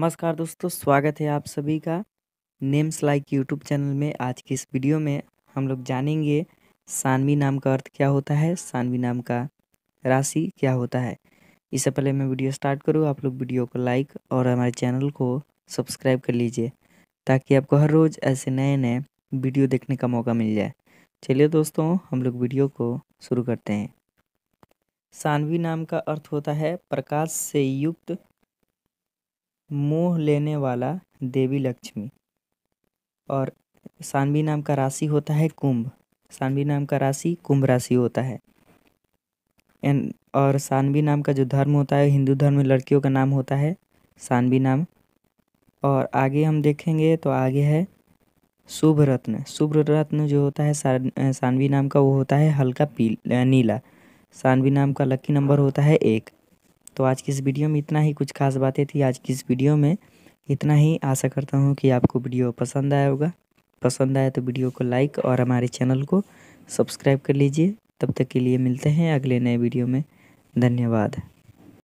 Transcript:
नमस्कार दोस्तों स्वागत है आप सभी का नेम्स लाइक यूट्यूब चैनल में आज की इस वीडियो में हम लोग जानेंगे सानवी नाम का अर्थ क्या होता है सानवी नाम का राशि क्या होता है इससे पहले मैं वीडियो स्टार्ट करूँ आप लोग वीडियो को लाइक और हमारे चैनल को सब्सक्राइब कर लीजिए ताकि आपको हर रोज़ ऐसे नए नए वीडियो देखने का मौका मिल जाए चलिए दोस्तों हम लोग वीडियो को शुरू करते हैं सानवी नाम का अर्थ होता है प्रकाश से युक्त मोह लेने वाला देवी लक्ष्मी और सानवी नाम का राशि होता है कुंभ सानवी नाम का राशि कुंभ राशि होता है एंड और सानवी नाम का जो धर्म होता है हिंदू धर्म में लड़कियों का नाम होता है सानवी नाम और आगे हम देखेंगे तो आगे है शुभ रत्न शुभ रत्न जो होता है सानवी नाम का वो होता है हल्का पील नीला सानवी नाम का लकी नंबर होता है एक तो आज की इस वीडियो में इतना ही कुछ खास बातें थी आज की इस वीडियो में इतना ही आशा करता हूँ कि आपको वीडियो पसंद आया होगा पसंद आया तो वीडियो को लाइक और हमारे चैनल को सब्सक्राइब कर लीजिए तब तक के लिए मिलते हैं अगले नए वीडियो में धन्यवाद